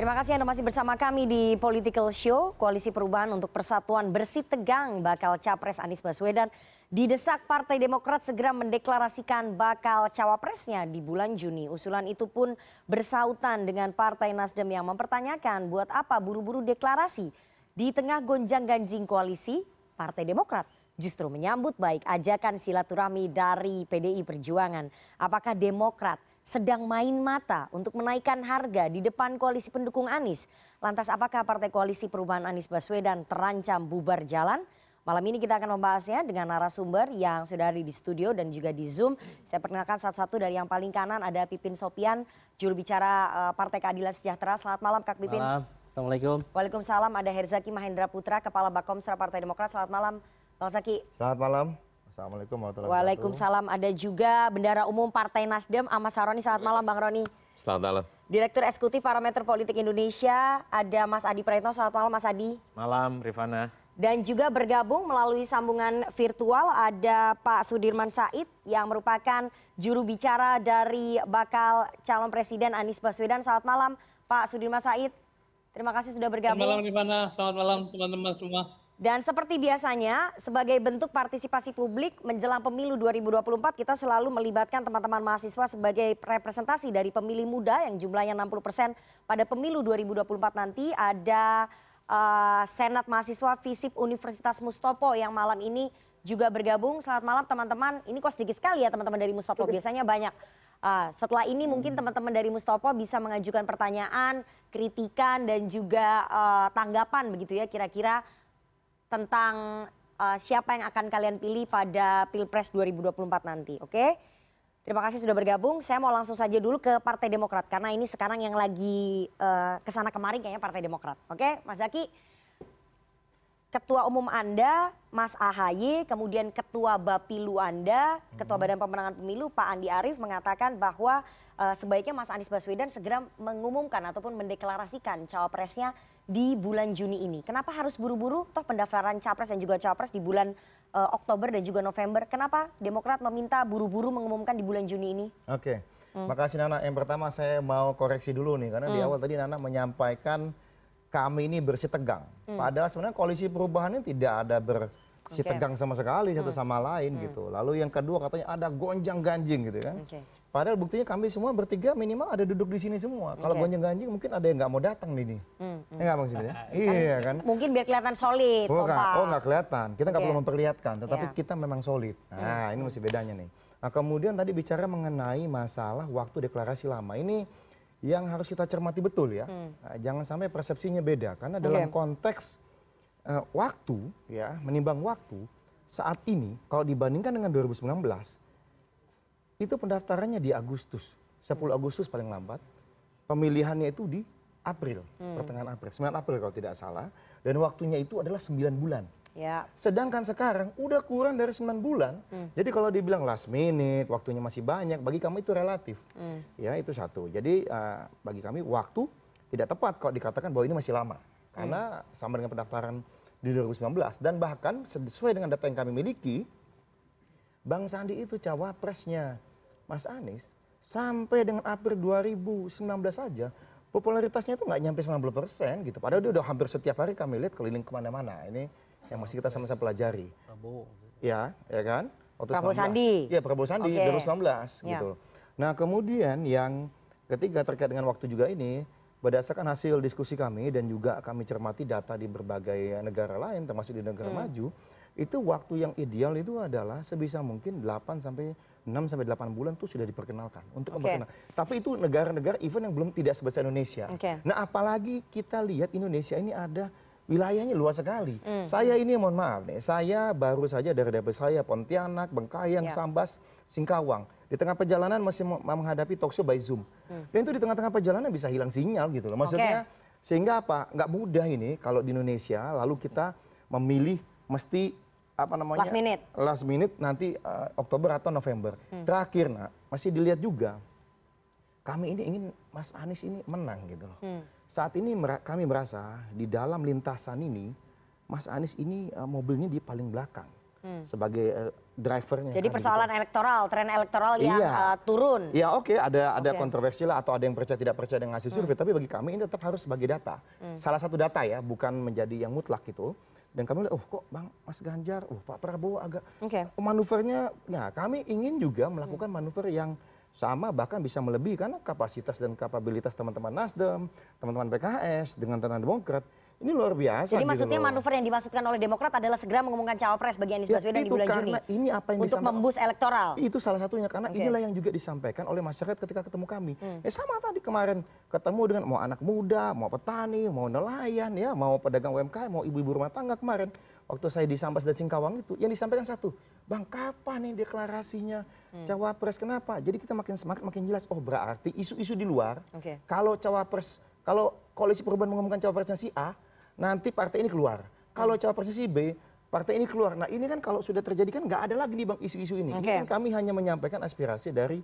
Terima kasih Anda masih bersama kami di Political Show. Koalisi Perubahan untuk Persatuan bersih tegang bakal capres Anies Baswedan didesak Partai Demokrat segera mendeklarasikan bakal cawapresnya di bulan Juni. Usulan itu pun bersautan dengan Partai Nasdem yang mempertanyakan buat apa buru-buru deklarasi di tengah gonjang-ganjing koalisi Partai Demokrat justru menyambut baik ajakan silaturahmi dari PDI Perjuangan. Apakah Demokrat sedang main mata untuk menaikkan harga di depan koalisi pendukung Anies. Lantas apakah Partai Koalisi Perubahan Anies Baswedan terancam bubar jalan? Malam ini kita akan membahasnya dengan narasumber yang sudah ada di studio dan juga di Zoom. Saya perkenalkan satu-satu dari yang paling kanan ada Pipin Sopian, juru bicara eh, Partai Keadilan Sejahtera. Selamat malam Kak Pipin. Malam. Assalamualaikum. Waalaikumsalam. Ada Herzaki Mahendra Putra, Kepala Bakomstra Partai Demokrat. Selamat malam Bang Zaki. Selamat malam. Assalamualaikum warahmatullahi wabarakatuh. Waalaikumsalam. Ada juga Bendara Umum Partai Nasdem Amas Saroni. Selamat malam Bang Roni. Selamat malam. Direktur Eksekutif Parameter Politik Indonesia, ada Mas Adi Praetno. Selamat malam Mas Adi. Malam Rifana. Dan juga bergabung melalui sambungan virtual ada Pak Sudirman Said yang merupakan juru bicara dari bakal calon presiden Anies Baswedan. Selamat malam Pak Sudirman Said. Terima kasih sudah bergabung. Selamat malam Rifana, selamat malam teman-teman semua. Dan seperti biasanya, sebagai bentuk partisipasi publik menjelang pemilu 2024, kita selalu melibatkan teman-teman mahasiswa sebagai representasi dari pemilih muda yang jumlahnya 60 persen pada pemilu 2024 nanti. Ada uh, Senat Mahasiswa Visip Universitas Mustopo yang malam ini juga bergabung. Selamat malam teman-teman. Ini kok sedikit sekali ya teman-teman dari Mustopo, biasanya banyak. Uh, setelah ini mungkin teman-teman dari Mustopo bisa mengajukan pertanyaan, kritikan, dan juga uh, tanggapan begitu ya kira-kira tentang uh, siapa yang akan kalian pilih pada Pilpres 2024 nanti, oke? Okay? Terima kasih sudah bergabung. Saya mau langsung saja dulu ke Partai Demokrat karena ini sekarang yang lagi uh, eh, kesana kemari kayaknya Partai Demokrat. Oke, okay? Mas Zaki, Ketua Umum Anda Mas Ahaye, kemudian Ketua Bapilu Anda, Ketua hmm. Badan Pemenangan Pemilu Pak Andi Arief mengatakan bahwa uh, sebaiknya Mas Anies Baswedan segera mengumumkan ataupun mendeklarasikan cawapresnya di bulan Juni ini? Kenapa harus buru-buru toh pendaftaran capres dan juga cawapres di bulan uh, Oktober dan juga November? Kenapa Demokrat meminta buru-buru mengumumkan di bulan Juni ini? Oke, okay. hmm. makasih Nana. Yang pertama saya mau koreksi dulu nih karena hmm. di awal tadi Nana menyampaikan kami ini bersih tegang. Hmm. Padahal sebenarnya koalisi perubahan ini tidak ada bersih okay. tegang sama sekali satu hmm. sama lain hmm. gitu. Lalu yang kedua katanya ada gonjang ganjing gitu kan. Okay. Padahal buktinya kami semua bertiga minimal ada duduk di sini semua. Okay. Kalau ganjing mungkin ada yang nggak mau datang nih. Hmm, hmm. Ya, maksudnya? ya. iya kan, kan? Mungkin biar kelihatan solid. Oh nggak oh, enggak kelihatan. Kita nggak okay. perlu memperlihatkan. Tetapi yeah. kita memang solid. Hmm. Nah hmm. ini masih bedanya nih. Nah kemudian tadi bicara mengenai masalah waktu deklarasi lama. Ini yang harus kita cermati betul ya. Hmm. Nah, jangan sampai persepsinya beda. Karena dalam konteks uh, waktu ya menimbang waktu saat ini kalau dibandingkan dengan 2019 itu pendaftarannya di Agustus. 10 Agustus paling lambat. Pemilihannya itu di April, hmm. pertengahan April, 9 April kalau tidak salah. Dan waktunya itu adalah 9 bulan. Ya. Sedangkan sekarang udah kurang dari 9 bulan. Hmm. Jadi kalau dibilang last minute, waktunya masih banyak, bagi kami itu relatif. Hmm. Ya, itu satu. Jadi uh, bagi kami waktu tidak tepat kalau dikatakan bahwa ini masih lama. Karena hmm. sama dengan pendaftaran di 2019 dan bahkan sesuai dengan data yang kami miliki, Bang Sandi itu cawapresnya Mas Anies sampai dengan April 2019 saja popularitasnya itu nggak nyampe 90 persen gitu. Padahal dia udah hampir setiap hari kami lihat keliling kemana-mana. Ini yang masih kita sama-sama pelajari. Prabowo. Ya, ya kan? Waktu Prabowo 19. Sandi. Iya, Prabowo Sandi okay. 2019 ya. gitu. Nah, kemudian yang ketiga terkait dengan waktu juga ini, berdasarkan hasil diskusi kami dan juga kami cermati data di berbagai negara lain termasuk di negara hmm. maju, itu waktu yang ideal itu adalah sebisa mungkin 8 sampai 6 sampai 8 bulan itu sudah diperkenalkan untuk okay. memperkenalkan. Tapi itu negara-negara event yang belum tidak sebesar Indonesia. Okay. Nah, apalagi kita lihat Indonesia ini ada wilayahnya luas sekali. Mm. Saya ini mohon maaf nih, saya baru saja dari daerah saya Pontianak, Bengkayang, yeah. Sambas, Singkawang. Di tengah perjalanan masih menghadapi talkshow by Zoom. Mm. Dan itu di tengah-tengah perjalanan bisa hilang sinyal gitu loh. Maksudnya okay. sehingga apa? Nggak mudah ini kalau di Indonesia lalu kita memilih mesti apa namanya last minute last minute nanti uh, Oktober atau November hmm. terakhir nak masih dilihat juga kami ini ingin Mas Anies ini menang gitu loh hmm. saat ini mer kami merasa di dalam lintasan ini Mas Anies ini uh, mobilnya di paling belakang hmm. sebagai uh, drivernya. Jadi kan, persoalan gitu. elektoral, tren elektoral iya. yang uh, turun. Iya oke, okay, ada ada okay. kontroversi lah atau ada yang percaya tidak percaya dengan hasil hmm. survei, tapi bagi kami ini tetap harus sebagai data. Hmm. Salah satu data ya, bukan menjadi yang mutlak gitu. Dan kami lihat, oh kok Bang Mas Ganjar, oh Pak Prabowo agak okay. manuvernya. Nah, kami ingin juga hmm. melakukan manuver yang sama bahkan bisa melebihi karena kapasitas dan kapabilitas teman-teman Nasdem, teman-teman PKS dengan teman Demokrat ini luar biasa. Jadi gitu maksudnya loh. manuver yang dimaksudkan oleh Demokrat adalah segera mengumumkan cawapres bagi Anies ya, Baswedan di bulan Juni. Ini apa yang untuk membus elektoral. Itu salah satunya karena okay. inilah yang juga disampaikan oleh masyarakat ketika ketemu kami. Hmm. Eh sama tadi kemarin ketemu dengan mau anak muda, mau petani, mau nelayan, ya mau pedagang UMKM, mau ibu-ibu rumah tangga kemarin waktu saya di Sampas dan Singkawang itu yang disampaikan satu, Bang kapan nih deklarasinya hmm. cawapres? Kenapa? Jadi kita makin semakin makin jelas. Oh berarti isu-isu di luar. Okay. Kalau cawapres, kalau koalisi perubahan mengumumkan cawapresnya si A, nanti partai ini keluar. Kalau cawapresnya si B, partai ini keluar. Nah ini kan kalau sudah terjadi kan nggak ada lagi nih bang isu-isu ini. Okay. Ini kan kami hanya menyampaikan aspirasi dari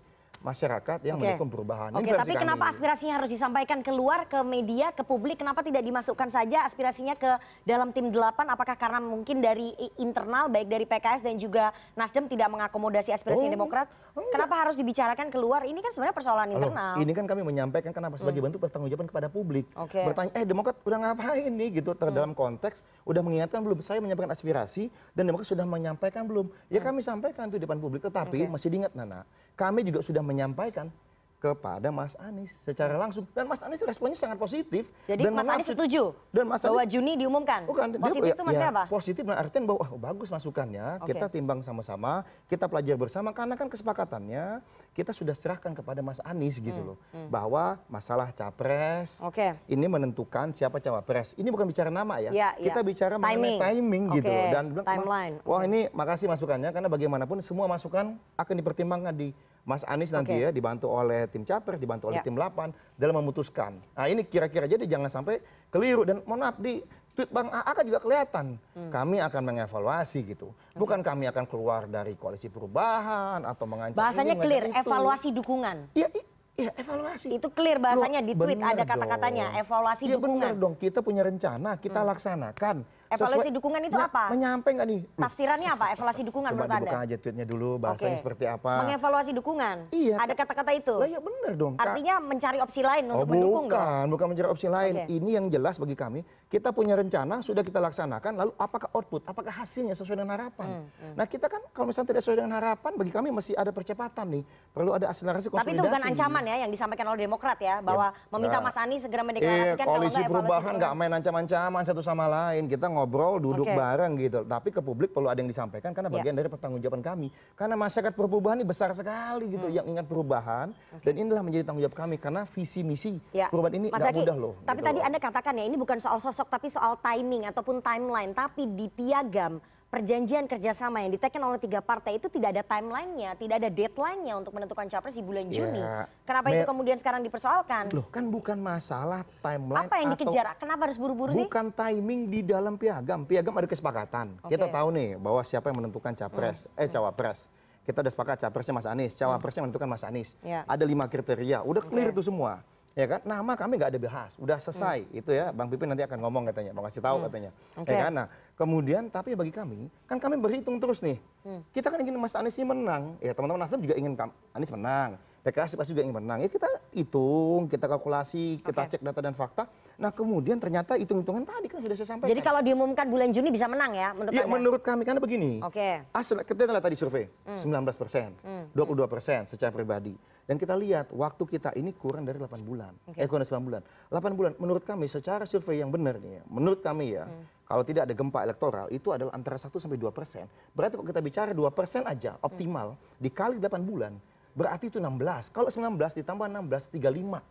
masyarakat yang okay. mendukung perubahan. Oke, tapi kami. kenapa aspirasinya harus disampaikan keluar ke media, ke publik? Kenapa tidak dimasukkan saja aspirasinya ke dalam tim delapan? Apakah karena mungkin dari internal baik dari PKS dan juga Nasdem tidak mengakomodasi aspirasi oh, Demokrat? Oh, enggak. Kenapa harus dibicarakan keluar? Ini kan sebenarnya persoalan Halo, internal. Ini kan kami menyampaikan kenapa sebagai hmm. bentuk pertanggungjawaban kepada publik. Okay. Bertanya, eh Demokrat udah ngapain nih gitu hmm. konteks udah mengingatkan belum? Saya menyampaikan aspirasi dan Demokrat sudah menyampaikan belum? Ya hmm. kami sampaikan itu di depan publik, tetapi okay. masih diingat Nana kami juga sudah menyampaikan kepada Mas Anies secara iya. langsung dan Mas Anies responnya sangat positif. Jadi dan Mas Anies setuju dan Mas Anies, bahwa Juni diumumkan. Bukan, positif dia, itu ya, maksudnya ya, apa? Positif dan artinya bahwa oh, bagus masukannya, okay. kita timbang sama-sama, kita pelajari bersama karena kan kesepakatannya kita sudah serahkan kepada Mas Anies gitu hmm, loh hmm. bahwa masalah capres okay. ini menentukan siapa cawapres. Ini bukan bicara nama ya, ya, ya. kita ya. bicara timing. mengenai timing okay. gitu loh dan bilang, timeline. Wah okay. ini makasih masukannya karena bagaimanapun semua masukan akan dipertimbangkan di Mas Anies nanti okay. ya dibantu oleh tim Capres, dibantu oleh yeah. tim 8 dalam memutuskan. Nah ini kira-kira jadi jangan sampai keliru dan mohon maaf di tweet Bang AA kan juga kelihatan. Hmm. Kami akan mengevaluasi gitu. Bukan kami akan keluar dari koalisi perubahan atau mengancam Bahasanya ini, clear, evaluasi dukungan. Iya, iya evaluasi. Itu clear bahasanya Loh, di tweet ada kata-katanya, evaluasi ya, dukungan. Iya benar dong, kita punya rencana, kita hmm. laksanakan Eh, evaluasi dukungan itu apa? Menyampaikan nih. Hmm. Tafsirannya apa? Evaluasi dukungan Coba menurut Anda? Coba aja tweetnya dulu bahasanya okay. seperti apa. Mengevaluasi dukungan? Iya. Ada kata-kata itu? Lah ya benar dong. Artinya mencari opsi lain oh, untuk bukan, mendukung bukan, kan? bukan mencari opsi lain. Okay. Ini yang jelas bagi kami, kita punya rencana, sudah kita laksanakan, lalu apakah output, apakah hasilnya sesuai dengan harapan? Hmm, hmm. Nah kita kan kalau misalnya tidak sesuai dengan harapan, bagi kami masih ada percepatan nih. Perlu ada akselerasi konsolidasi. Tapi itu bukan ancaman ya yang disampaikan oleh Demokrat ya, bahwa ya, meminta nah, Mas Ani segera mendeklarasikan eh, kalau perubahan nggak main ancaman ancaman satu sama lain. Kita ngobrol, duduk okay. bareng gitu. Tapi ke publik perlu ada yang disampaikan karena ya. bagian yeah. dari pertanggungjawaban kami. Karena masyarakat perubahan ini besar sekali gitu hmm. yang ingat perubahan okay. dan inilah menjadi tanggung jawab kami karena visi misi yeah. perubahan ini tidak mudah loh. Tapi gitu tadi loh. Anda katakan ya ini bukan soal sosok tapi soal timing ataupun timeline tapi di piagam perjanjian kerjasama yang diteken oleh tiga partai itu tidak ada timelinenya, tidak ada deadline-nya untuk menentukan capres di bulan iya. Juni. Ya, Kenapa itu kemudian sekarang dipersoalkan? Loh kan bukan masalah timeline Apa yang atau dikejar? Kenapa harus buru-buru sih? Bukan timing di dalam piagam. Piagam ada kesepakatan. Okay. Kita tahu nih bahwa siapa yang menentukan capres, hmm. eh hmm. cawapres kita udah sepakat capresnya Mas Anies, hmm. cawapresnya menentukan Mas Anies. Ya. Ada lima kriteria, udah clear okay. semua ya kan nama kami nggak ada bahas udah selesai hmm. itu ya bang Pipin nanti akan ngomong katanya mau kasih tahu hmm. katanya okay. ya kan nah kemudian tapi bagi kami kan kami berhitung terus nih hmm. kita kan ingin Mas Anies ini menang ya teman-teman Nasdem juga ingin Anies menang PKS pasti juga ingin menang. Ya kita hitung, kita kalkulasi, kita okay. cek data dan fakta. Nah kemudian ternyata hitung-hitungan tadi kan sudah saya sampaikan. Jadi kalau diumumkan bulan Juni bisa menang ya menurut ya, menurut kami karena begini. Oke. Okay. kita lihat tadi survei, hmm. 19 persen, hmm. 22 hmm. persen secara pribadi. Dan kita lihat waktu kita ini kurang dari 8 bulan. Okay. Eh kurang dari 9 bulan. 8 bulan menurut kami secara survei yang benar nih ya, menurut kami ya. Hmm. Kalau tidak ada gempa elektoral itu adalah antara 1 sampai 2 persen. Berarti kalau kita bicara 2 persen aja optimal hmm. dikali 8 bulan berarti itu 16. Kalau 19 ditambah 16, 35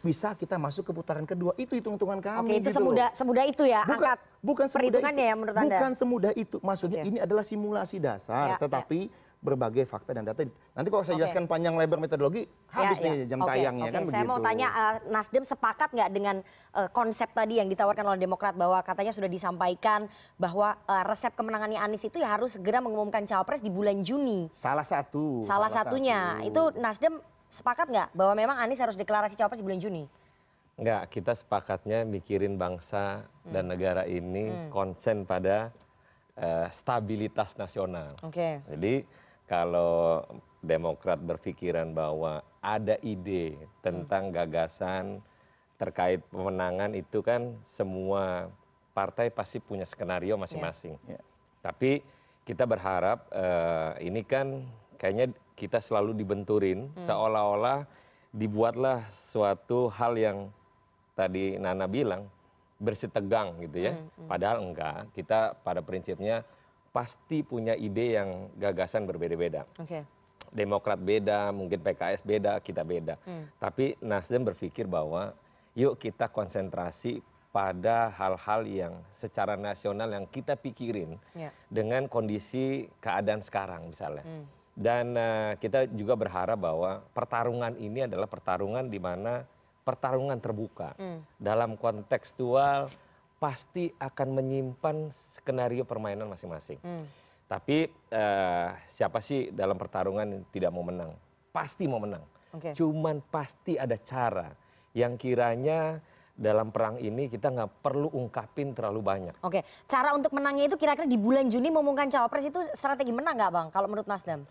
bisa kita masuk ke putaran kedua. Itu hitung-hitungan kami. Oke, itu gitu semudah semudah itu ya. Bukan angkat bukan semudah itu. Ya, menurut Anda. Bukan semudah itu. Maksudnya okay. ini adalah simulasi dasar, ya, ya. tetapi ya. berbagai fakta dan data. Nanti kalau saya okay. jelaskan panjang lebar metodologi habis ya, nih ya. jam okay. tayangnya okay. kan saya begitu. Saya mau tanya uh, Nasdem sepakat nggak dengan uh, konsep tadi yang ditawarkan oleh Demokrat bahwa katanya sudah disampaikan bahwa uh, resep kemenangannya Anies itu ya harus segera mengumumkan cawapres di bulan Juni. Salah satu. Salah, salah satunya. Satu. Itu Nasdem sepakat nggak bahwa memang Anies harus deklarasi cawapres di bulan Juni? Nggak, kita sepakatnya mikirin bangsa hmm. dan negara ini hmm. konsen pada uh, stabilitas nasional. Oke. Okay. Jadi kalau Demokrat berpikiran bahwa ada ide tentang hmm. gagasan terkait pemenangan itu kan semua partai pasti punya skenario masing-masing. Yeah. Yeah. Tapi kita berharap uh, ini kan kayaknya kita selalu dibenturin hmm. seolah-olah dibuatlah suatu hal yang tadi Nana bilang bersitegang gitu ya. Hmm, hmm. Padahal enggak, kita pada prinsipnya pasti punya ide yang gagasan berbeda-beda. Okay. Demokrat beda, mungkin PKS beda, kita beda. Hmm. Tapi Nasdem berpikir bahwa yuk kita konsentrasi pada hal-hal yang secara nasional yang kita pikirin yeah. dengan kondisi keadaan sekarang misalnya. Hmm dan eh, kita juga berharap bahwa pertarungan ini adalah pertarungan di mana pertarungan terbuka hmm. dalam kontekstual pasti akan menyimpan skenario permainan masing-masing. Hmm. Tapi eh, siapa sih dalam pertarungan yang tidak mau menang? Pasti mau menang. Okay. Cuman pasti ada cara yang kiranya dalam perang ini kita nggak perlu ungkapin terlalu banyak. Oke, okay. cara untuk menangnya itu kira-kira di bulan Juni mengumumkan cawapres itu strategi menang nggak bang? Kalau menurut Nasdem?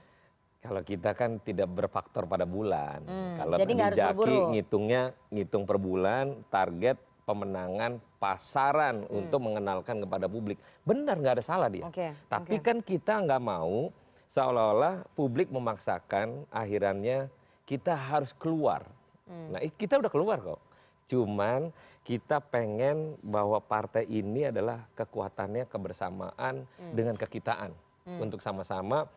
Kalau kita kan tidak berfaktor pada bulan. Hmm, Kalau jadi ngitungnya ngitung per bulan, target pemenangan pasaran hmm. untuk mengenalkan kepada publik. Benar nggak ada salah dia. Okay, Tapi okay. kan kita nggak mau seolah-olah publik memaksakan akhirannya kita harus keluar. Hmm. Nah kita udah keluar kok. Cuman kita pengen bahwa partai ini adalah kekuatannya kebersamaan hmm. dengan kekitaan hmm. untuk sama-sama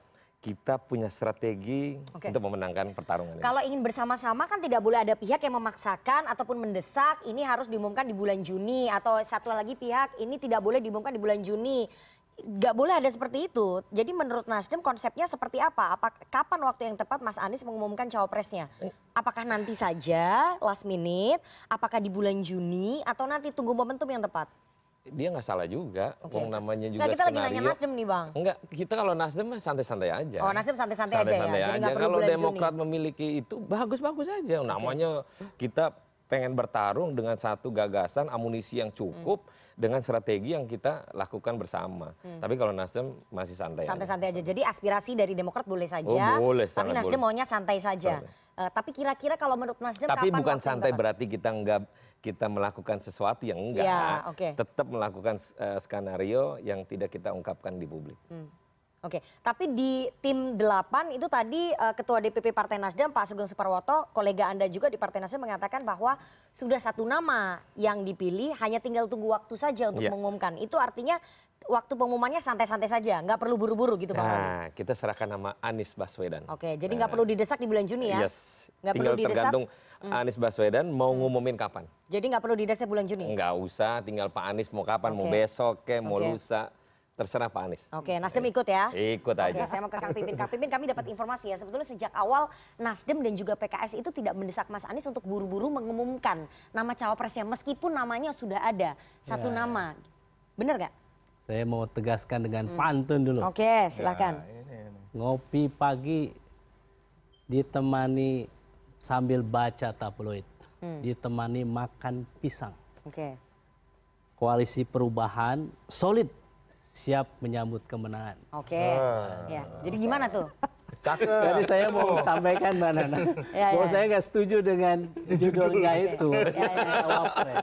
kita punya strategi okay. untuk memenangkan pertarungan Kalau ingin bersama-sama kan tidak boleh ada pihak yang memaksakan ataupun mendesak ini harus diumumkan di bulan Juni atau satu lagi pihak ini tidak boleh diumumkan di bulan Juni. Gak boleh ada seperti itu. Jadi menurut Nasdem konsepnya seperti apa? apa kapan waktu yang tepat Mas Anies mengumumkan cawapresnya? Apakah nanti saja last minute? Apakah di bulan Juni atau nanti tunggu momentum yang tepat? dia nggak salah juga. Okay. Wong namanya juga Nggak, kita skenario. lagi nanya Nasdem nih bang. Enggak, kita kalau Nasdem santai-santai aja. Oh Nasdem santai-santai aja santai ya? Jadi Kalau Demokrat Juni. memiliki itu bagus-bagus aja. Namanya kita pengen bertarung dengan satu gagasan, amunisi yang cukup. Hmm dengan strategi yang kita lakukan bersama. Hmm. Tapi kalau Nasdem masih santai. Santai-santai aja. Jadi aspirasi dari Demokrat boleh saja. Oh, boleh, tapi Nasdem boleh. maunya santai saja. Santai. Uh, tapi kira-kira kalau menurut Nasdem Tapi kapan bukan santai dapat? berarti kita enggak kita melakukan sesuatu yang iya, enggak. Ya, okay. Tetap melakukan uh, skenario yang tidak kita ungkapkan di publik. Hmm oke tapi di tim delapan itu tadi eh, ketua dpp partai nasdem pak sugeng suparwoto kolega anda juga di partai nasdem mengatakan bahwa sudah satu nama yang dipilih hanya tinggal tunggu waktu saja untuk yeah. mengumumkan itu artinya waktu pengumumannya santai-santai saja, nggak perlu buru-buru gitu Pak Nah, kita serahkan nama Anies Baswedan. Oke, jadi nah. nggak nah. perlu didesak di bulan Juni ya? Yes. Nggak perlu didesak. tergantung hmm. Anies Baswedan mau hmm. ngumumin kapan. Jadi nggak perlu didesak bulan Juni? Nggak usah, tinggal Pak Anies mau kapan, okay. mau besok ke, mau okay. lusa terserah Pak Anies. Oke, Nasdem ikut ya? Ikut aja. Oke, saya mau ke Kang Pipin. Kang Pipin, kami dapat informasi ya, sebetulnya sejak awal Nasdem dan juga PKS itu tidak mendesak Mas Anies untuk buru-buru mengumumkan nama cawapresnya, meskipun namanya sudah ada satu ya. nama. Benar nggak? Saya mau tegaskan dengan hmm. pantun dulu. Oke, ya, silakan. Ya, ini, ini. Ngopi pagi ditemani sambil baca tabloid, hmm. ditemani makan pisang. Oke. Koalisi perubahan solid siap menyambut kemenangan. Oke. Okay. Ah. Ya. Jadi gimana tuh? Cakep. Jadi saya mau sampaikan Mbak Nana, ya, ya. bahwa saya nggak setuju dengan judulnya itu, ya, ya. Ya,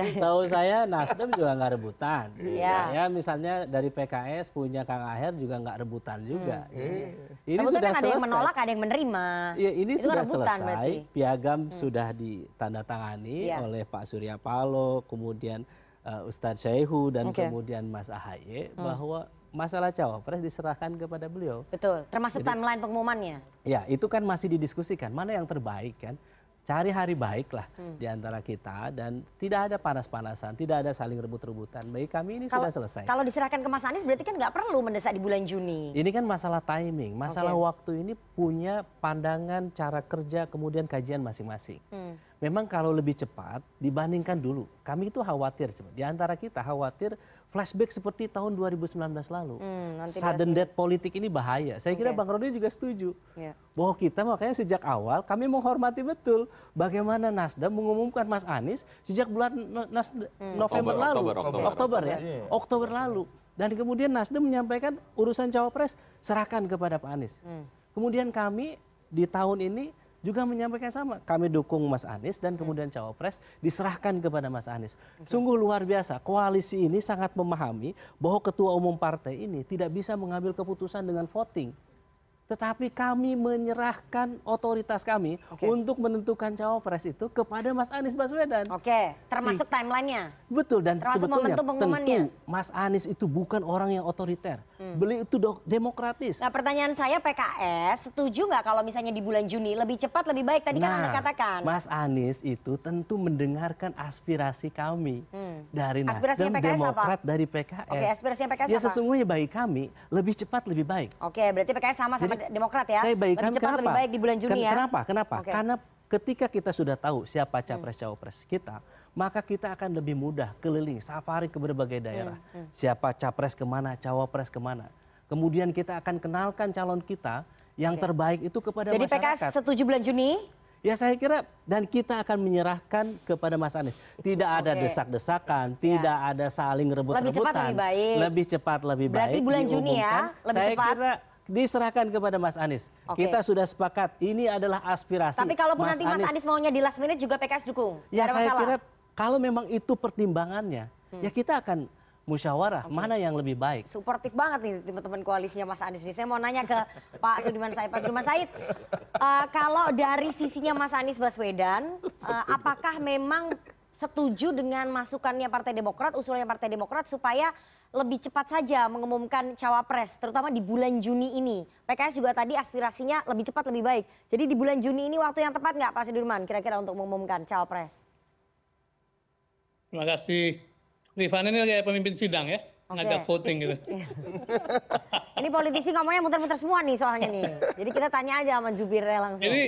ya, ya. Tahu saya Nasdem juga nggak rebutan. Ya. ya. misalnya dari PKS punya Kang Aher juga nggak rebutan juga. Hmm. Ya. Ini Tapi sudah kan ada selesai. yang menolak, ada yang menerima. Ya, ini itu kan sudah rebutan, selesai, berarti. piagam hmm. sudah ditandatangani ya. oleh Pak Surya Paloh, kemudian Eh, Ustadz Syaihu dan okay. kemudian Mas Ahaye hmm. bahwa masalah cawapres diserahkan kepada beliau. Betul, termasuk Jadi, timeline pengumumannya. Ya, itu kan masih didiskusikan mana yang terbaik kan. Cari hari baik lah hmm. di antara kita dan tidak ada panas-panasan, tidak ada saling rebut-rebutan. Baik kami ini kalau, sudah selesai. Kalau diserahkan ke Mas Anies berarti kan nggak perlu mendesak di bulan Juni. Ini kan masalah timing, masalah okay. waktu ini punya pandangan, cara kerja, kemudian kajian masing-masing. Hmm memang kalau lebih cepat dibandingkan dulu. Kami itu khawatir, di antara kita khawatir flashback seperti tahun 2019 lalu. Hmm, Sudden death politik ini bahaya. Saya okay. kira Bang Rodi juga setuju. Yeah. Bahwa kita makanya sejak awal kami menghormati betul bagaimana Nasdem mengumumkan Mas Anies sejak bulan Nas hmm. November Oktober, lalu. Oktober, Oktober, Oktober ya. Yeah. Oktober lalu. Dan kemudian Nasdem menyampaikan urusan cawapres serahkan kepada Pak Anies. Hmm. Kemudian kami di tahun ini juga menyampaikan sama. Kami dukung Mas Anies dan kemudian cawapres diserahkan kepada Mas Anies. Sungguh luar biasa. Koalisi ini sangat memahami bahwa ketua umum partai ini tidak bisa mengambil keputusan dengan voting. Tetapi kami menyerahkan otoritas kami okay. untuk menentukan cawapres itu kepada Mas Anies Baswedan. Oke, okay. termasuk timelinenya. Betul dan termasuk sebetulnya tentu Mas Anies itu bukan orang yang otoriter. Hmm. Beli itu demokratis. Nah, pertanyaan saya PKS setuju nggak kalau misalnya di bulan Juni lebih cepat lebih baik tadi kan nah, kan Anda katakan. Mas Anies itu tentu mendengarkan aspirasi kami hmm. dari Nasdem, Demokrat, ya, apa? dari PKS. Oke, okay, aspirasi PKS ya, sesungguhnya bagi kami lebih cepat lebih baik. Oke, okay, berarti PKS sama sama Jadi Demokrat ya. Saya baikkan lebih cepat, kenapa? Lebih baik di bulan Juni ya. Kenapa? Kenapa? Okay. Karena ketika kita sudah tahu siapa hmm. capres-cawapres kita, maka kita akan lebih mudah keliling, safari ke berbagai daerah. Hmm, hmm. Siapa capres kemana, cawapres kemana. Kemudian kita akan kenalkan calon kita yang okay. terbaik itu kepada Jadi masyarakat. Jadi PKS setuju bulan Juni? Ya saya kira dan kita akan menyerahkan kepada Mas Anies. Tidak ada okay. desak-desakan, ya. tidak iya. ada saling rebut-rebutan. Lebih cepat lebih baik. Lebih cepat lebih Berarti baik. Berarti bulan Juni ya, lebih saya cepat. Kira diserahkan kepada Mas Anies. Okay. Kita sudah sepakat ini adalah aspirasi. Tapi kalaupun Mas nanti Mas Anies maunya di last minute juga PKS dukung. Ya saya masalah. kira kalau memang itu pertimbangannya, hmm. ya kita akan musyawarah okay. mana yang lebih baik. Suportif banget nih teman-teman koalisinya Mas Anies ini. Saya mau nanya ke Pak Sudirman Said. Pak Sudirman Said, uh, kalau dari sisinya Mas Anies Baswedan, uh, apakah memang setuju dengan masukannya Partai Demokrat, usulnya Partai Demokrat supaya lebih cepat saja mengumumkan cawapres, terutama di bulan Juni ini. PKS juga tadi aspirasinya lebih cepat lebih baik. Jadi di bulan Juni ini waktu yang tepat nggak Pak Sudirman kira-kira untuk mengumumkan cawapres? Terima kasih. Rifan ini kayak pemimpin sidang ya, okay. ngajak voting gitu. Iya. ini politisi ngomongnya muter-muter semua nih soalnya nih. Jadi kita tanya aja sama jubirnya langsung. Jadi,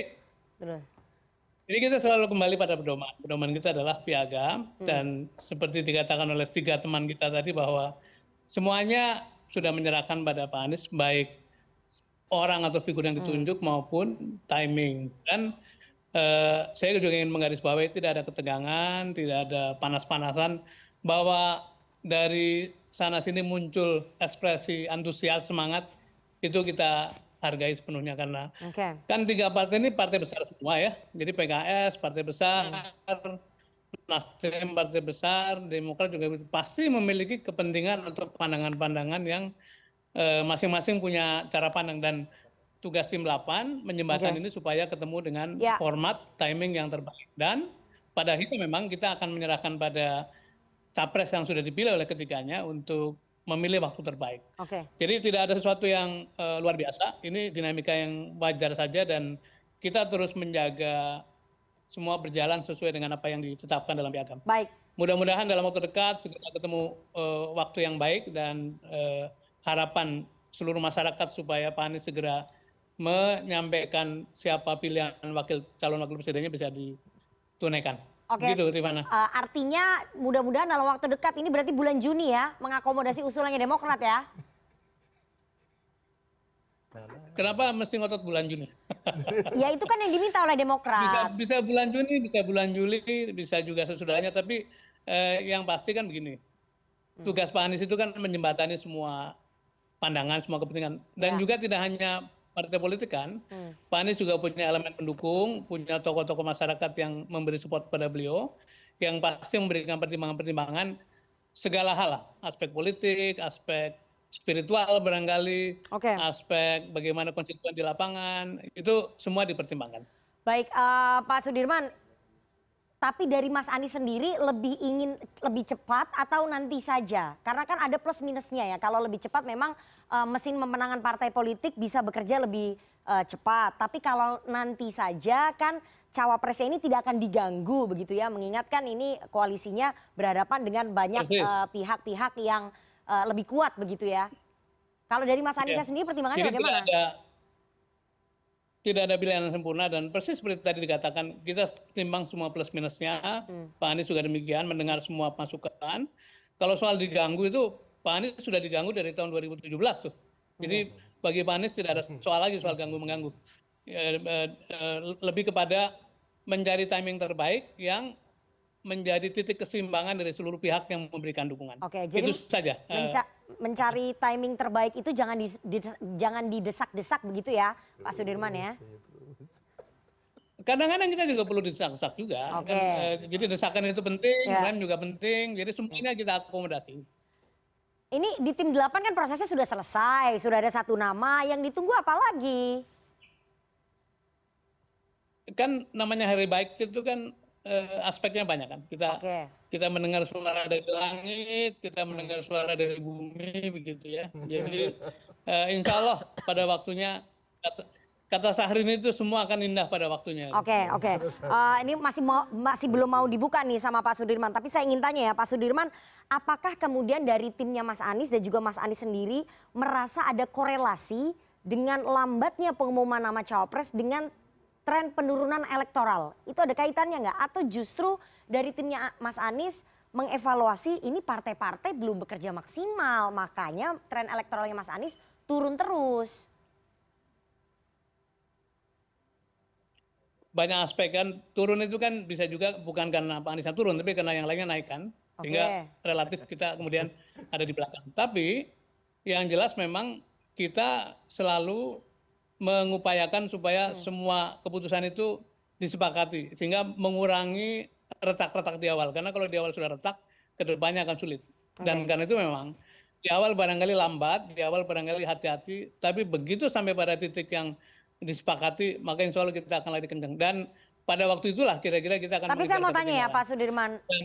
Terus. Jadi kita selalu kembali pada pedoman. Pedoman kita adalah piagam hmm. dan seperti dikatakan oleh tiga teman kita tadi bahwa semuanya sudah menyerahkan pada Pak Anies baik orang atau figur yang ditunjuk hmm. maupun timing dan uh, saya juga ingin menggarisbawahi tidak ada ketegangan tidak ada panas-panasan bahwa dari sana sini muncul ekspresi antusias semangat itu kita hargai sepenuhnya karena okay. kan tiga partai ini partai besar semua ya jadi PKS partai besar hmm Nasdem partai besar, Demokrat juga pasti memiliki kepentingan untuk pandangan-pandangan yang eh, masing-masing punya cara pandang dan tugas tim 8 menyembahkan okay. ini supaya ketemu dengan ya. format timing yang terbaik dan pada itu memang kita akan menyerahkan pada capres yang sudah dipilih oleh ketiganya untuk memilih waktu terbaik. Okay. Jadi tidak ada sesuatu yang uh, luar biasa. Ini dinamika yang wajar saja dan kita terus menjaga semua berjalan sesuai dengan apa yang ditetapkan dalam piagam. Baik. Mudah-mudahan dalam waktu dekat segera ketemu uh, waktu yang baik dan uh, harapan seluruh masyarakat supaya Pak Anies segera menyampaikan siapa pilihan wakil calon wakil presidennya bisa ditunaikan. Oke. Gitu, Rifana. Uh, artinya mudah-mudahan dalam waktu dekat ini berarti bulan Juni ya mengakomodasi usulannya Demokrat ya. Kenapa mesti ngotot bulan Juni? ya itu kan yang diminta oleh Demokrat. Bisa, bisa bulan Juni, bisa bulan Juli, bisa juga sesudahnya. Tapi eh, yang pasti kan begini, hmm. tugas Pak Anies itu kan menjembatani semua pandangan, semua kepentingan. Dan ya. juga tidak hanya partai politik kan, hmm. Pak Anies juga punya elemen pendukung, punya tokoh-tokoh masyarakat yang memberi support pada beliau, yang pasti memberikan pertimbangan-pertimbangan segala hal lah, aspek politik, aspek spiritual barangkali, aspek bagaimana konstituen di lapangan, itu semua dipertimbangkan. Baik, uh, Pak Sudirman, tapi dari Mas Anies sendiri lebih ingin lebih cepat atau nanti saja? Karena kan ada plus minusnya ya. Kalau lebih cepat memang uh, mesin pemenangan partai politik bisa bekerja lebih uh, cepat. Tapi kalau nanti saja kan cawapresnya ini tidak akan diganggu begitu ya. Mengingatkan ini koalisinya berhadapan dengan banyak uh, pihak -pihak yang Eh, lebih kuat begitu ya. Kalau dari Mas Anies ya sendiri pertimbangannya bagaimana? Tidak ada, tidak ada pilihan sempurna dan persis seperti tadi dikatakan kita timbang semua plus minusnya. Hmm. Pak Anies juga demikian mendengar semua masukan. Kalau soal diganggu itu Pak Anies sudah diganggu dari tahun 2017 tuh. Jadi hmm. bagi Pak Anies tidak ada soal lagi soal ganggu mengganggu. Ya, eh, eh, lebih kepada mencari timing terbaik yang menjadi titik keseimbangan dari seluruh pihak yang memberikan dukungan. Oke, jadi itu saja. Eh. Menca mencari timing terbaik itu jangan di, di, jangan didesak-desak begitu ya, Pak Sudirman ya. Kadang-kadang kita juga perlu desak-desak juga. Oke. Kan, eh, jadi desakan itu penting, ya. rem juga penting. Jadi semuanya kita akomodasi. Ini di tim 8 kan prosesnya sudah selesai, sudah ada satu nama, yang ditunggu apa lagi? Kan namanya hari baik itu kan Eh, aspeknya banyak kan. Kita okay. kita mendengar suara dari langit, kita mendengar suara dari bumi begitu ya. Jadi uh, insya Allah pada waktunya kata, kata Sahrin itu semua akan indah pada waktunya. Oke okay, oke. Okay. Uh, eh, ini masih mau, masih belum mau dibuka nih sama Pak Sudirman. Tapi saya ingin tanya ya Pak Sudirman, apakah kemudian dari timnya Mas Anies dan juga Mas Anies sendiri merasa ada korelasi dengan lambatnya pengumuman nama cawapres dengan tren penurunan elektoral. Itu ada kaitannya nggak? Atau justru dari timnya Mas Anies mengevaluasi ini partai-partai belum bekerja maksimal, makanya tren elektoralnya Mas Anies turun terus. Banyak aspek kan, turun itu kan bisa juga bukan karena Pak Anies turun, tapi karena yang lainnya naik kan. Sehingga okay. relatif kita kemudian ada di belakang. Tapi yang jelas memang kita selalu mengupayakan supaya hmm. semua keputusan itu disepakati sehingga mengurangi retak-retak di awal karena kalau di awal sudah retak kedepannya akan sulit dan okay. karena itu memang di awal barangkali lambat di awal barangkali hati-hati tapi begitu sampai pada titik yang disepakati maka insya Allah kita akan lari kencang dan pada waktu itulah kira-kira kita akan tapi saya mau tanya ya Pak Sudirman dan,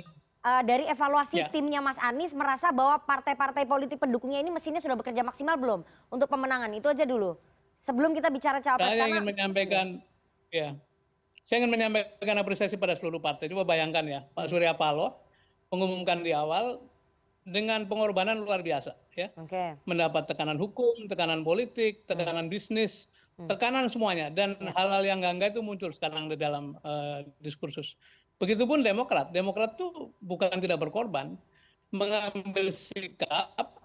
uh, dari evaluasi ya. timnya Mas Anies merasa bahwa partai-partai politik pendukungnya ini mesinnya sudah bekerja maksimal belum untuk pemenangan itu aja dulu sebelum kita bicara cawapres saya ingin menyampaikan ya saya ingin menyampaikan apresiasi pada seluruh partai coba bayangkan ya Pak hmm. Surya Paloh mengumumkan di awal dengan pengorbanan luar biasa ya okay. mendapat tekanan hukum tekanan politik hmm. tekanan hmm. bisnis tekanan semuanya dan ya. hal-hal yang gangga itu muncul sekarang di dalam uh, diskursus begitupun Demokrat Demokrat tuh bukan tidak berkorban mengambil sikap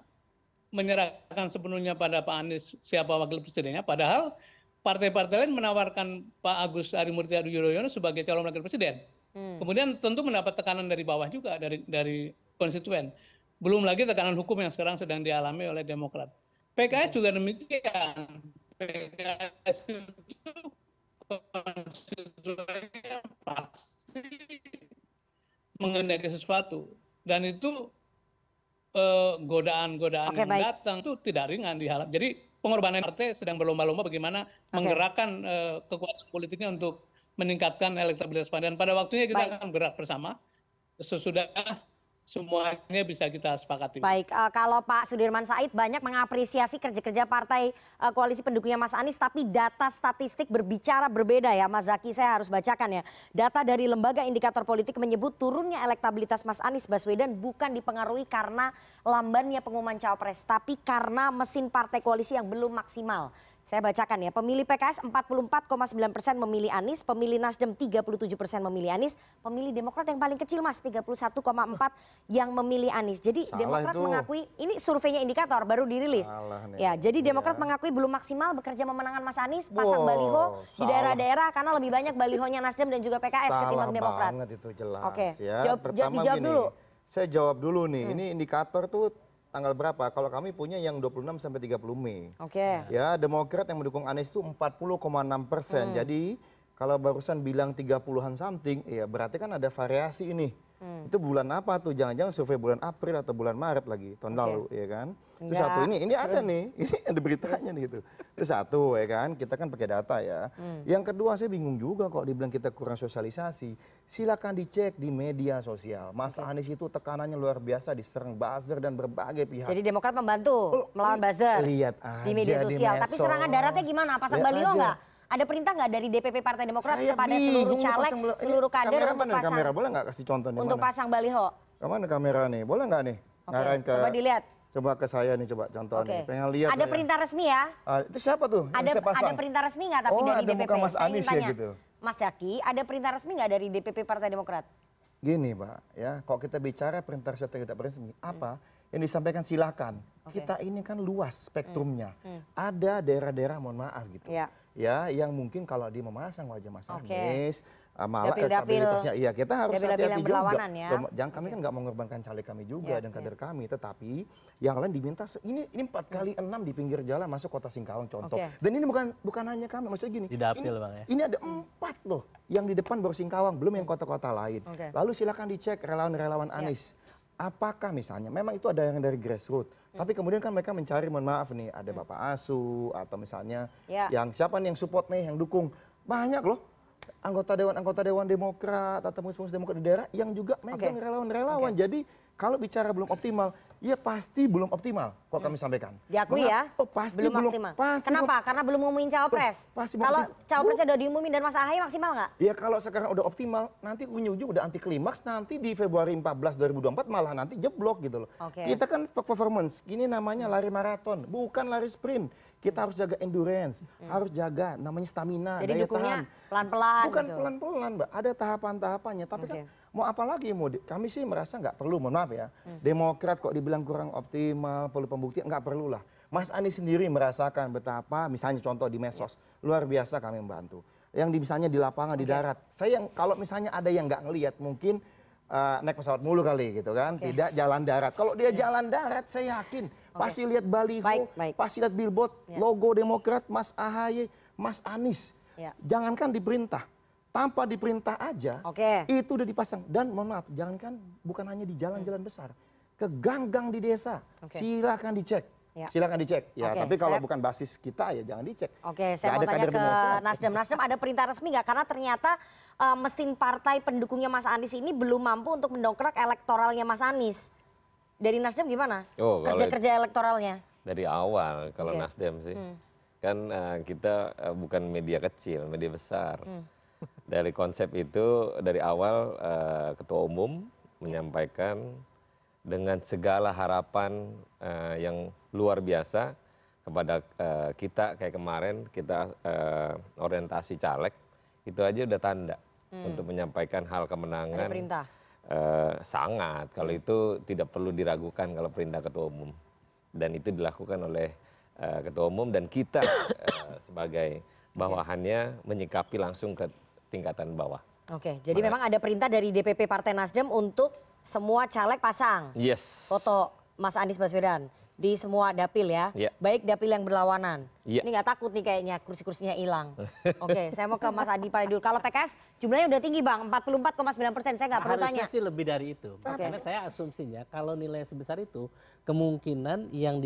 menyerahkan sepenuhnya pada Pak Anies siapa wakil presidennya. Padahal partai-partai lain menawarkan Pak Agus Harimurti Yudhoyono sebagai calon wakil presiden. Hmm. Kemudian tentu mendapat tekanan dari bawah juga dari dari konstituen. Belum lagi tekanan hukum yang sekarang sedang dialami oleh Demokrat. PKS hmm. juga demikian. PKS itu konstituennya pasti mengendaki sesuatu dan itu Eh, godaan-godaan okay, datang itu tidak ringan diharap. Jadi pengorbanan partai sedang berlomba-lomba bagaimana okay. menggerakkan uh, kekuatan politiknya untuk meningkatkan elektabilitas pan dan pada waktunya kita baik. akan gerak bersama sesudah semuanya bisa kita sepakati. Baik, uh, kalau Pak Sudirman Said banyak mengapresiasi kerja-kerja partai uh, koalisi pendukungnya Mas Anies, tapi data statistik berbicara berbeda ya Mas Zaki, saya harus bacakan ya. Data dari Lembaga Indikator Politik menyebut turunnya elektabilitas Mas Anies Baswedan bukan dipengaruhi karena lambannya pengumuman cawapres, tapi karena mesin partai koalisi yang belum maksimal. Saya bacakan ya, pemilih PKS 44,9 persen memilih Anies, pemilih Nasdem 37 persen memilih Anies, pemilih Demokrat yang paling kecil mas 31,4 yang memilih Anies. Jadi Salah Demokrat itu. mengakui ini surveinya indikator baru dirilis. Salah nih. Ya, jadi iya. Demokrat ya. mengakui belum maksimal bekerja memenangkan Mas Anies pasang wow, baliho salah. di daerah-daerah karena lebih banyak balihonya Nasdem dan juga PKS salah ketimbang Demokrat. Salah banget itu jelas. Oke, ya. jawab, jawab gini, dulu. Saya jawab dulu nih. Hmm. Ini indikator tuh tanggal berapa? Kalau kami punya yang 26 sampai 30 Mei. Oke. Okay. Ya, Demokrat yang mendukung Anies itu 40,6 persen. Hmm. Jadi kalau barusan bilang 30-an something, ya berarti kan ada variasi ini. Hmm. Itu bulan apa tuh? Jangan-jangan survei bulan April atau bulan Maret lagi tahun okay. lalu ya kan. itu satu ini ini ada nih, ini ada beritanya nih gitu. Terus satu ya kan, kita kan pakai data ya. Hmm. Yang kedua saya bingung juga kok dibilang kita kurang sosialisasi. Silakan dicek di media sosial. Mas okay. Anies itu tekanannya luar biasa diserang buzzer dan berbagai pihak. Jadi Demokrat membantu oh, melawan buzzer. Lihat aja di media sosial. Di Tapi serangan daratnya gimana? Pasang Lihat baliho nggak? Ada perintah nggak dari DPP Partai Demokrat saya kepada seluruh caleg, pasang, seluruh kader kamera untuk pasang? Kamera boleh nggak kasih contoh nih? Untuk mana? pasang baliho. Kemana kamera nih? Boleh nggak nih? Okay. ke, coba dilihat. Coba ke saya nih, coba contoh Okay. Nih. Pengen lihat. Ada saya. perintah resmi ya? Ah, itu siapa tuh? Ada, yang saya pasang? ada perintah resmi nggak tapi oh, dari ada DPP? Muka Mas Anies ya gitu. Mas Yaki, ada perintah resmi nggak dari DPP Partai Demokrat? Gini Pak, ya kalau kita bicara perintah resmi atau tidak resmi, hmm. apa hmm. yang disampaikan silakan. Okay. Kita ini kan luas hmm. spektrumnya. Hmm. Hmm. Ada daerah-daerah mohon maaf gitu. Yeah ya yang mungkin kalau dia memasang wajah Mas Anies okay. Ah, malah elektabilitasnya iya kita harus hati-hati juga. Ya. Jangan kami kan iya. nggak mengorbankan caleg kami juga yeah, dan iya. kader yeah. kami, tetapi yang lain diminta ini ini empat kali hmm. enam di pinggir jalan masuk kota Singkawang contoh. Okay. Dan ini bukan bukan hanya kami, maksudnya gini. Di dapil, ini, bang, ya? ini ada empat loh yang di depan baru Singkawang, belum yang kota-kota lain. Okay. Lalu silakan dicek relawan-relawan iya. Anies apakah misalnya memang itu ada yang dari grassroots hmm. tapi kemudian kan mereka mencari mohon maaf nih ada hmm. bapak asu atau misalnya ya. yang siapa nih yang support nih yang dukung banyak loh anggota dewan anggota dewan demokrat atau pengurus pengurus demokrat di daerah yang juga megang okay. relawan relawan okay. jadi kalau bicara belum optimal Ya pasti belum optimal kalau kami hmm. sampaikan. Diakui Mengapa? ya? Oh, pasti belum, belum optimal. Pasti Kenapa? Karena belum ngomongin cawapres. Oh, pasti kalau cawapresnya udah diumumin dan Mas Ahaye maksimal nggak? Ya kalau sekarang udah optimal, nanti ujung-ujung udah anti klimaks, nanti di Februari 14 2024 malah nanti jeblok gitu loh. Okay. Kita kan performance, ini namanya lari maraton, bukan lari sprint. Kita harus jaga endurance, hmm. harus jaga namanya stamina, Jadi daya tahan. pelan-pelan Bukan gitu. pelan-pelan Mbak, ada tahapan-tahapannya. Tapi okay. kan Mau apa lagi? Mau di, kami sih merasa nggak perlu, mohon maaf ya. Hmm. Demokrat kok dibilang kurang optimal, perlu pembuktian, nggak perlu lah Mas Anies sendiri merasakan betapa, misalnya contoh di Mesos, yeah. luar biasa kami membantu. Yang di, misalnya di lapangan, okay. di ya. darat. Saya yang, kalau misalnya ada yang nggak ngelihat, mungkin uh, naik pesawat mulu kali gitu kan, okay. Ya. tidak jalan darat. Kalau dia yeah. jalan darat, saya yakin okay. pasti lihat baliho, baik, baik. pasti lihat billboard, yeah. logo Demokrat, Mas Ahy Mas Anies. Yeah. Jangankan diperintah, tanpa diperintah aja okay. itu udah dipasang dan mohon maaf jangankan bukan hanya di jalan-jalan hmm. besar ke gang-gang di desa okay. silahkan dicek Ya. Silakan dicek. Ya, okay, tapi kalau saya... bukan basis kita ya jangan dicek. Oke, okay, saya gak mau tanya ke Nasdem. Nasdem ada perintah resmi nggak? Karena ternyata uh, mesin partai pendukungnya Mas Anies ini belum mampu untuk mendongkrak elektoralnya Mas Anies. Dari Nasdem gimana? Oh, Kerja-kerja oh, elektoralnya? Dari awal kalau okay. Nasdem sih. Hmm. Kan uh, kita uh, bukan media kecil, media besar. Hmm dari konsep itu dari awal eh, ketua umum menyampaikan dengan segala harapan eh, yang luar biasa kepada eh, kita kayak kemarin kita orientasi caleg itu aja udah tanda hmm. untuk menyampaikan hal kemenangan. Ada perintah. sangat kalau hmm. itu tidak perlu diragukan kalau perintah ketua umum dan itu dilakukan oleh ketua umum dan kita sebagai bawahannya menyikapi langsung ke tingkatan bawah. Oke, jadi Mereka. memang ada perintah dari DPP Partai Nasdem untuk semua caleg pasang yes. foto Mas Anies Baswedan di semua dapil ya, yeah. baik dapil yang berlawanan. Yeah. Ini nggak takut nih kayaknya kursi-kursinya hilang. Oke, saya mau ke Mas Adi Paridul. Kalau PKS jumlahnya udah tinggi bang, 44,9 persen. Saya nggak perlu Harusnya tanya. sih lebih dari itu. Okay. Karena saya asumsinya kalau nilai sebesar itu kemungkinan yang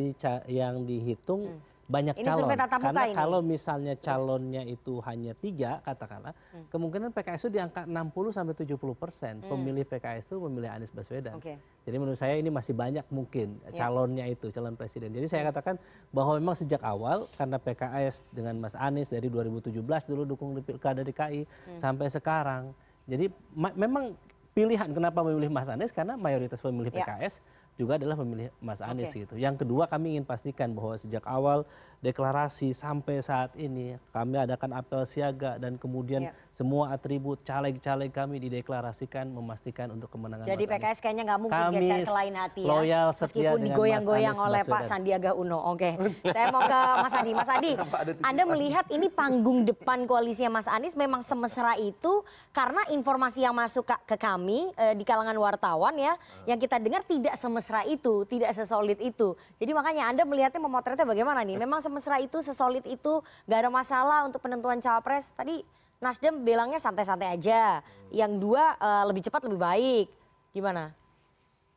yang dihitung hmm banyak calon. Karena ini. kalau misalnya calonnya itu hanya tiga katakanlah, hmm. kemungkinan PKS itu diangkat angka 60 sampai 70 persen hmm. pemilih PKS itu memilih Anies Baswedan. Okay. Jadi menurut saya ini masih banyak mungkin iya. calonnya itu calon presiden. Jadi saya hmm. katakan bahwa memang sejak awal karena PKS dengan Mas Anies dari 2017 dulu dukung di Pilkada DKI hmm. sampai sekarang. Jadi memang pilihan kenapa memilih Mas Anies karena mayoritas pemilih ya. PKS juga adalah pemilih mas anies gitu yang kedua kami ingin pastikan bahwa sejak awal deklarasi sampai saat ini kami adakan apel siaga dan kemudian ya. semua atribut caleg-caleg kami dideklarasikan memastikan untuk kemenangan Jadi Mas PKS kayaknya nggak mungkin kami geser ke lain hati ya. Loyal Meskipun digoyang-goyang oleh Pak Sandiaga Uno. Oke. Okay. Saya mau ke Mas Adi. Mas Adi, Anda melihat ini panggung depan koalisinya Mas Anies memang semesra itu karena informasi yang masuk ke, kami eh, di kalangan wartawan ya ah. yang kita dengar tidak semesra itu, tidak sesolid itu. Jadi makanya Anda melihatnya memotretnya bagaimana nih? Memang semesra itu, sesolid itu, gak ada masalah untuk penentuan cawapres. Tadi Nasdem bilangnya santai-santai aja. Yang dua uh, lebih cepat lebih baik. Gimana?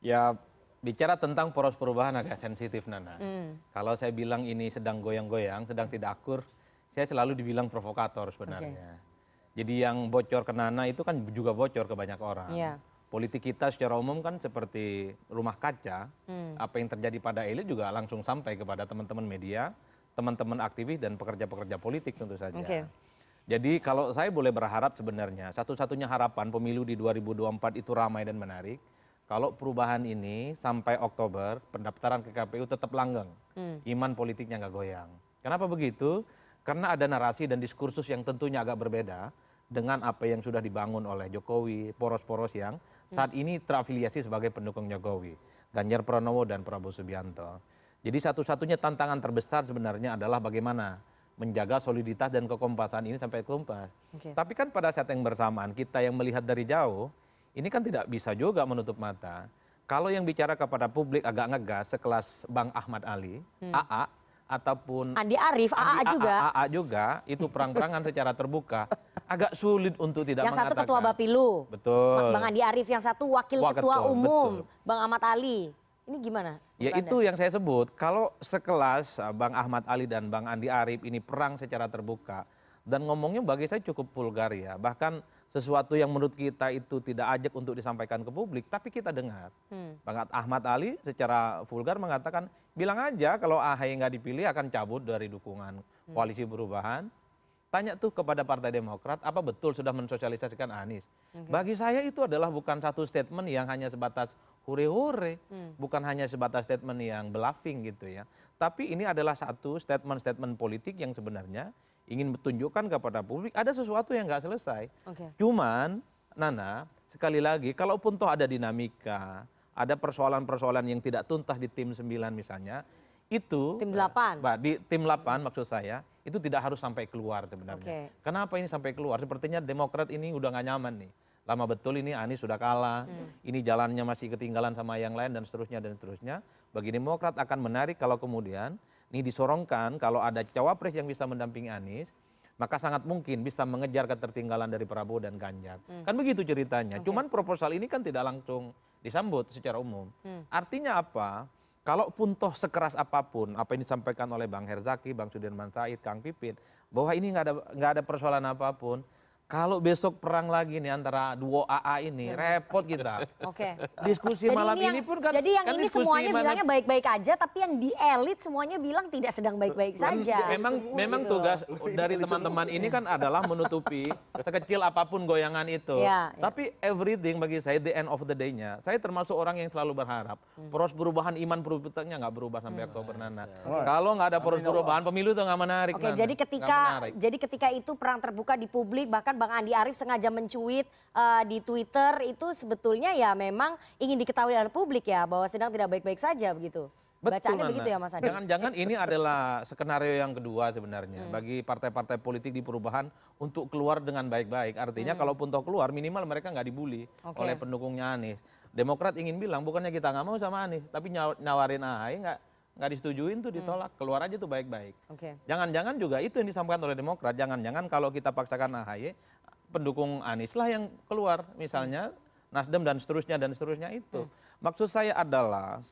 Ya bicara tentang poros perubahan agak sensitif Nana. Mm. Kalau saya bilang ini sedang goyang-goyang, sedang tidak akur, saya selalu dibilang provokator sebenarnya. Okay. Jadi yang bocor ke Nana itu kan juga bocor ke banyak orang. Yeah. Politik kita secara umum kan seperti rumah kaca, mm. apa yang terjadi pada elit juga langsung sampai kepada teman-teman media teman-teman aktivis dan pekerja-pekerja politik tentu saja. Okay. Jadi kalau saya boleh berharap sebenarnya satu-satunya harapan pemilu di 2024 itu ramai dan menarik. Kalau perubahan ini sampai Oktober pendaftaran ke KPU tetap langgeng, hmm. iman politiknya nggak goyang. Kenapa begitu? Karena ada narasi dan diskursus yang tentunya agak berbeda dengan apa yang sudah dibangun oleh Jokowi, poros-poros yang saat hmm. ini terafiliasi sebagai pendukung Jokowi, Ganjar Pranowo dan Prabowo Subianto jadi satu satunya tantangan terbesar sebenarnya adalah bagaimana menjaga soliditas dan kekompasan ini sampai kompas tapi kan pada saat yang bersamaan kita yang melihat dari jauh ini kan tidak bisa juga menutup mata kalau yang bicara kepada publik agak ngegas sekelas Bang Ahmad Ali AA hmm. ataupun Andi Arief AA juga AA juga itu perang-perangan secara terbuka agak sulit untuk tidak yang mengatakan. satu ketua Bapilu betul Bang Andi Arief yang satu wakil, wakil ketua, ketua umum betul. Bang Ahmad Ali ini gimana? Ya itu yang saya sebut. Kalau sekelas eh, Bang Ahmad Ali dan Bang Andi Arief ini perang secara terbuka dan ngomongnya bagi saya cukup vulgar ya. Bahkan sesuatu yang menurut kita itu tidak ajak untuk disampaikan ke publik, tapi kita dengar. Hmm. Bang Ahmad Ali secara vulgar mengatakan, bilang aja kalau AHY nggak dipilih akan cabut dari dukungan hmm. koalisi perubahan. Tanya tuh kepada Partai Demokrat, apa betul sudah mensosialisasikan Anies? Okay. Bagi saya itu adalah bukan satu statement yang hanya sebatas hore hure hmm. bukan hanya sebatas statement yang bluffing gitu ya tapi ini adalah satu statement statement politik yang sebenarnya ingin menunjukkan kepada publik ada sesuatu yang nggak selesai okay. cuman Nana sekali lagi kalaupun toh ada dinamika ada persoalan-persoalan yang tidak tuntas di tim 9 misalnya itu tim 8 bah, di tim 8 maksud saya itu tidak harus sampai keluar sebenarnya. Okay. Kenapa ini sampai keluar? Sepertinya Demokrat ini udah nggak nyaman nih lama betul ini anies sudah kalah hmm. ini jalannya masih ketinggalan sama yang lain dan seterusnya dan seterusnya bagi demokrat akan menarik kalau kemudian ini disorongkan kalau ada cawapres yang bisa mendampingi anies maka sangat mungkin bisa mengejar ketertinggalan dari Prabowo dan Ganjar. Hmm. Kan begitu ceritanya. Okay. Cuman proposal ini kan tidak langsung disambut secara umum. Hmm. Artinya apa? Kalau pun toh sekeras apapun apa yang disampaikan oleh Bang Herzaki, Bang Sudirman Said, Kang Pipit bahwa ini nggak ada nggak ada persoalan apapun, kalau besok perang lagi nih antara dua AA ini repot kita. Oke. Diskusi jadi malam ini, yang, ini pun kan Jadi yang kan ini semuanya mana... bilangnya baik-baik aja tapi yang di elit semuanya bilang tidak sedang baik-baik saja. Memang Semua memang gitu. tugas dari teman-teman ini kan adalah menutupi sekecil apapun goyangan itu. Ya, ya. Tapi everything bagi saya the end of the day-nya. Saya termasuk orang yang selalu berharap hmm. poros perubahan iman perubahannya nggak berubah sampai hmm. Oktober Nana. Iya, iya. Kalau nggak ada poros ya perubahan pemilu itu nggak menarik. Oke, okay, jadi ketika jadi ketika itu perang terbuka di publik bahkan Bang Andi Arief sengaja mencuit uh, di Twitter itu sebetulnya ya memang ingin diketahui oleh publik ya bahwa sedang tidak baik-baik saja begitu. Bacaannya begitu ya Mas Andi? Jangan-jangan ini adalah skenario yang kedua sebenarnya hmm. bagi partai-partai politik di perubahan untuk keluar dengan baik-baik. Artinya hmm. kalaupun toh keluar minimal mereka nggak dibully okay. oleh pendukungnya Anies. Demokrat ingin bilang bukannya kita nggak mau sama Anies, tapi nyawarin nawarin Ahy nggak nggak disetujuin tuh hmm. ditolak, keluar aja tuh baik-baik. Jangan-jangan juga itu yang disampaikan oleh Demokrat. Jangan-jangan kalau kita paksakan AHY, pendukung Anies lah yang keluar, misalnya hmm. Nasdem dan seterusnya dan seterusnya itu. Hmm. Maksud saya adalah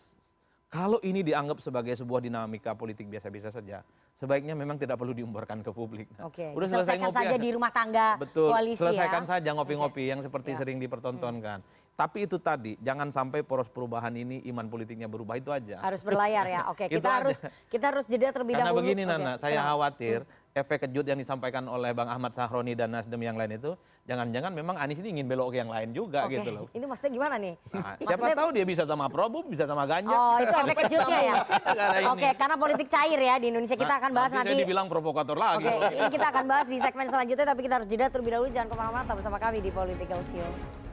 kalau ini dianggap sebagai sebuah dinamika politik biasa-biasa saja, sebaiknya memang tidak perlu diumbarkan ke publik. Nah, Oke, okay. selesaikan saja di rumah tangga Betul, koalisi ya. selesaikan ya. saja ngopi-ngopi okay. yang seperti yeah. sering dipertontonkan. Hmm. Tapi itu tadi, jangan sampai poros perubahan ini iman politiknya berubah itu aja. Harus berlayar ya. Oke, kita harus aja. kita harus jeda terlebih dahulu. Karena begini Nana, Oke. saya khawatir hmm. efek kejut yang disampaikan oleh Bang Ahmad Sahroni dan Nasdem yang lain itu, jangan-jangan memang Anies ini ingin belok ke yang lain juga Oke. gitu loh. Ini maksudnya gimana nih? Nah, maksudnya... tahu dia bisa sama Prabu, bisa sama Ganjar. Oh, itu efek kejutnya ya. Oke, karena politik cair ya di Indonesia kita nah, akan bahas nanti. nanti... Saya dibilang provokator lagi. Oke, ini kita akan bahas di segmen selanjutnya tapi kita harus jeda terlebih dahulu jangan kemana-mana bersama kami di Political Show.